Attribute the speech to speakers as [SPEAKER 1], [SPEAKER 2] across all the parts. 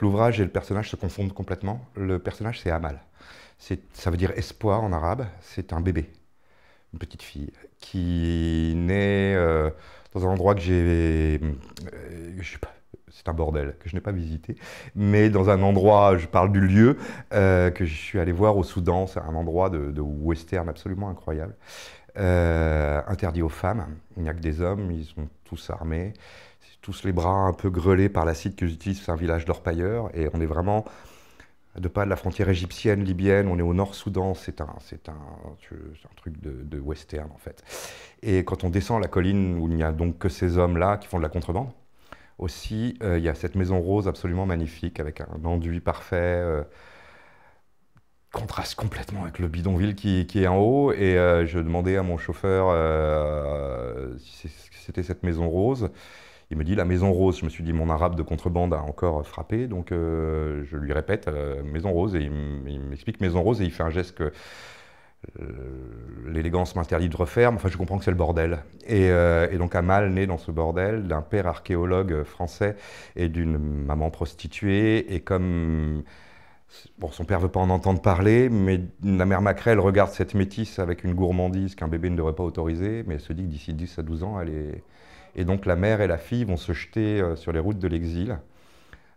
[SPEAKER 1] l'ouvrage et le personnage se confondent complètement. Le personnage, c'est Amal. Ça veut dire espoir en arabe. C'est un bébé, une petite fille, qui naît euh, dans un endroit que j'ai. Euh, c'est un bordel que je n'ai pas visité, mais dans un endroit, je parle du lieu, euh, que je suis allé voir au Soudan, c'est un endroit de western absolument incroyable. Euh, interdit aux femmes. Il n'y a que des hommes, ils sont tous armés, tous les bras un peu grelés par l'acide que utilisent, c'est un village d'orpailleurs, et on est vraiment de pas de la frontière égyptienne, libyenne, on est au nord-soudan, c'est un, un, truc de, western en fait. Et quand on descend la colline où il n'y a donc que ces hommes-là qui font de la contrebande, aussi, euh, il y a cette maison rose absolument magnifique avec un enduit parfait. Euh, contraste complètement avec le bidonville qui, est en haut. Et euh, je demandais à mon chauffeur euh, si c'était cette maison rose. Il me dit la maison rose. Je me suis dit mon arabe de contrebande a encore frappé, donc euh, je lui répète maison rose et il m'explique maison rose et il fait un geste que l'élégance m'interdit de refaire, enfin je comprends que c'est le bordel. Et, donc et, donc Amal né dans ce bordel d'un père archéologue français et d'une maman prostituée, et comme Bon, son père veut pas en entendre parler, mais la mère Macrel regarde cette métisse avec une gourmandise qu'un bébé ne devrait pas autoriser, mais elle se dit que d'ici 10 à 12 ans, elle est... Et donc la mère et la fille vont se jeter euh, sur les routes de l'exil,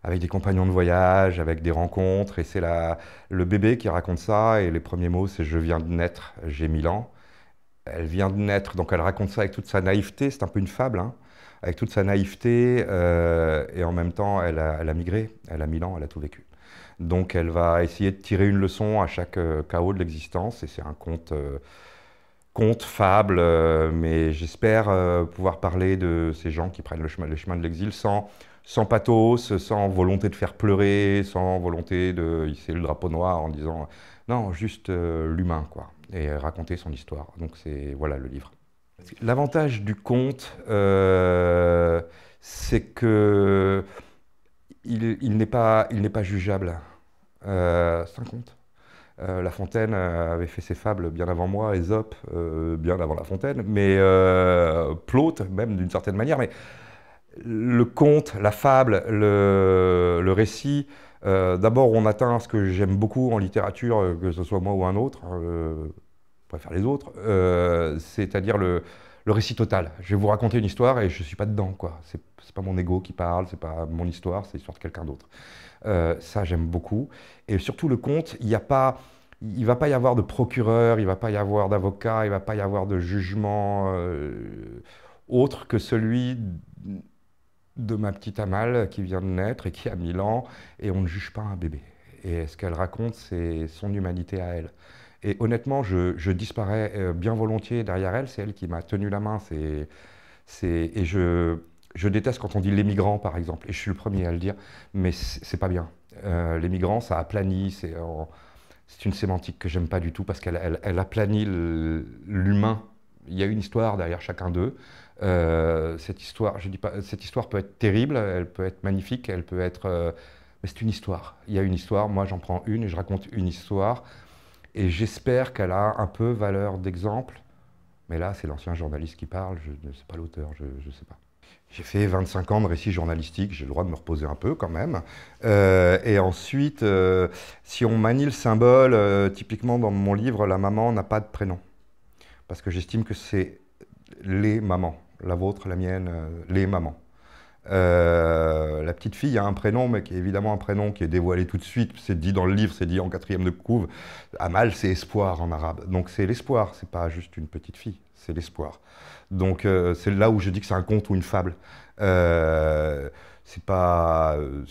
[SPEAKER 1] avec des compagnons de voyage, avec des rencontres, et c'est la... le bébé qui raconte ça, et les premiers mots, c'est « je viens de naître, j'ai 1000 ans ». Elle vient de naître, donc elle raconte ça avec toute sa naïveté, c'est un peu une fable, hein avec toute sa naïveté, euh, et en même temps, elle a, migré, elle a Milan, elle a tout vécu. Donc elle va essayer de tirer une leçon à chaque euh, chaos de l'existence, et c'est un conte, euh, conte fable, mais j'espère pouvoir parler de ces gens qui prennent le chemin, les chemins de l'exil sans, sans pathos, sans volonté de faire pleurer, sans volonté de hisser le drapeau noir en disant non, juste l'humain, quoi, et raconter son histoire. Donc c'est voilà le livre. L'avantage du conte, c'est que il, il n'est pas, pas, jugeable. Euh, un compte. Euh, la Fontaine euh, avait fait ses fables bien avant moi, Aesop euh, bien avant La Fontaine, mais Plaute même d'une certaine manière. Mais le conte, la fable, le, le récit, d'abord on atteint ce que j'aime beaucoup en littérature, que ce soit moi ou un autre, je préfère les autres, c'est-à-dire le, le récit total. Je vais vous raconter une histoire et je ne suis pas dedans, quoi. C'est pas mon ego qui parle, c'est pas mon histoire, c'est l'histoire de quelqu'un d'autre. Euh, ça, j'aime beaucoup. Et surtout, le conte, il n'y a pas... Il va pas y avoir de procureur, il va pas y avoir d'avocat, il va pas y avoir de jugement euh, autre que celui de ma petite Amal qui vient de naître et qui a 1000 ans, et on ne juge pas un bébé et ce qu'elle raconte, c'est son humanité à elle. Et honnêtement, je, disparais euh, bien volontiers derrière elle, c'est elle qui m'a tenu la main, et je, je déteste quand on dit les migrants, par exemple, et je suis le premier à le dire, mais c'est pas bien. Euh, les migrants, ça aplani. c'est, c'est une sémantique que j'aime pas du tout parce qu'elle elle, elle l'humain. Il y a une histoire derrière chacun d'eux. Euh, cette histoire, je dis pas, cette histoire peut être terrible, elle peut être magnifique, elle peut être c'est une histoire. Il y a une histoire, moi j'en prends une et je raconte une histoire. Et j'espère qu'elle a un peu valeur d'exemple. Mais là, c'est l'ancien journaliste qui parle, je ne sais pas l'auteur, je ne sais pas. J'ai fait 25 ans de récit journalistique. j'ai le droit de me reposer un peu quand même. Euh, et ensuite, euh, si on manie le symbole, euh, typiquement dans mon livre, la maman n'a pas de prénom. Parce que j'estime que c'est les mamans, la vôtre, la mienne, les mamans petite fille a un prénom, mais qui est évidemment un prénom qui est dévoilé tout de suite. C'est dit dans le livre, c'est dit en quatrième de couve. Amal, c'est espoir en arabe. Donc c'est l'espoir, c'est pas juste une petite fille, c'est l'espoir. Donc euh, c'est là où je dis que c'est un conte ou une fable. Euh, c'est pas. Euh,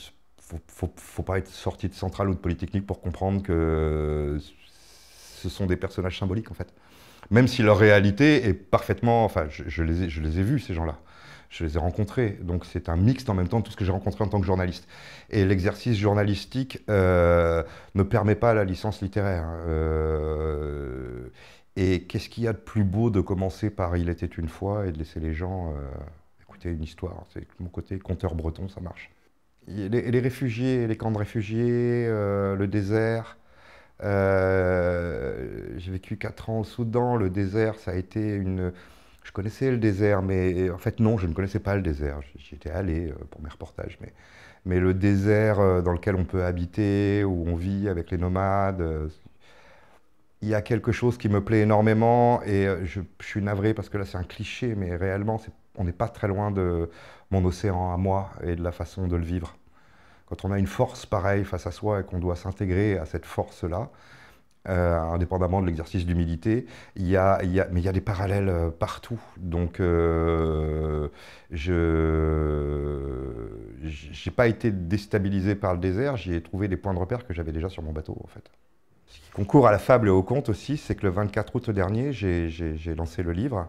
[SPEAKER 1] faut, faut, pas être sorti de Centrale ou de Polytechnique pour comprendre que ce sont des personnages symboliques en fait même si leur réalité est parfaitement... Enfin, je, les, ai, je les ai vus, ces gens-là. Je les ai rencontrés. Donc c'est un mixte en même temps de tout ce que j'ai rencontré en tant que journaliste. Et l'exercice journalistique euh, ne permet pas la licence littéraire. Hein. Euh, et qu'est-ce qu'il y a de plus beau de commencer par Il était une fois et de laisser les gens euh, écouter une histoire C'est mon côté conteur breton, ça marche. Les, les réfugiés, les camps de réfugiés, le désert, euh, j'ai vécu 4 ans au Soudan, le désert, ça a été une... Je connaissais le désert, mais en fait non, je ne connaissais pas le désert. J'y étais allé euh, pour mes reportages, mais, mais le désert euh, dans lequel on peut habiter, où on vit avec les nomades, il y a quelque chose qui me plaît énormément et je, je suis navré parce que là c'est un cliché, mais réellement on n'est pas très loin de mon océan à moi et de la façon de le vivre quand on a une force pareille face à soi et qu'on doit s'intégrer à cette force-là, euh, indépendamment de l'exercice d'humilité, il y a, mais il y a des parallèles euh, partout. Donc, euh, je n'ai pas été déstabilisé par le désert, J'ai trouvé des points de repère que j'avais déjà sur mon bateau, en fait. Ce qui concourt à la fable et au conte aussi, c'est que le 24 août dernier, j'ai lancé le livre.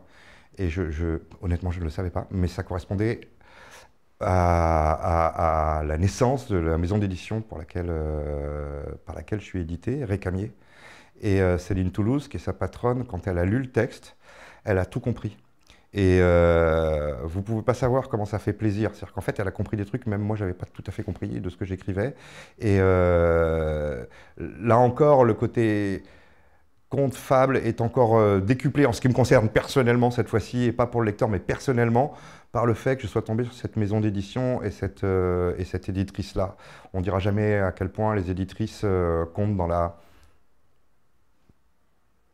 [SPEAKER 1] Et je, honnêtement, je ne le savais pas, mais ça correspondait à, la naissance de la maison d'édition pour laquelle, euh, par laquelle je suis édité, Récamier. Et euh, Céline Toulouse, qui est sa patronne, quand elle a lu le texte, elle a tout compris. Et euh, vous ne pouvez pas savoir comment ça fait plaisir. C'est-à-dire qu'en fait, elle a compris des trucs, même moi, je n'avais pas tout à fait compris de ce que j'écrivais. Et là encore, le côté conte fable est encore décuplée euh, décuplé en ce qui me concerne personnellement cette fois-ci, et pas pour le lecteur, mais personnellement, par le fait que je sois tombé sur cette maison d'édition et cette, euh, et cette éditrice-là. On ne dira jamais à quel point les éditrices euh, comptent dans la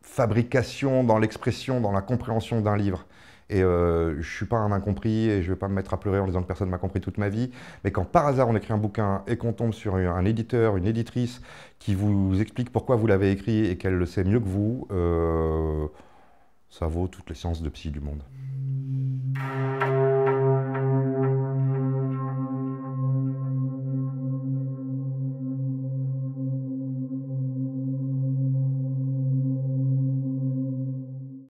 [SPEAKER 1] fabrication, dans l'expression, dans la compréhension d'un livre. Et euh, je ne suis pas un incompris et je ne vais pas me mettre à pleurer en disant que personne m'a compris toute ma vie. Mais quand par hasard on écrit un bouquin et qu'on tombe sur un éditeur, une éditrice qui vous explique pourquoi vous l'avez écrit et qu'elle le sait mieux que vous, euh, ça vaut toutes les sciences de psy du monde.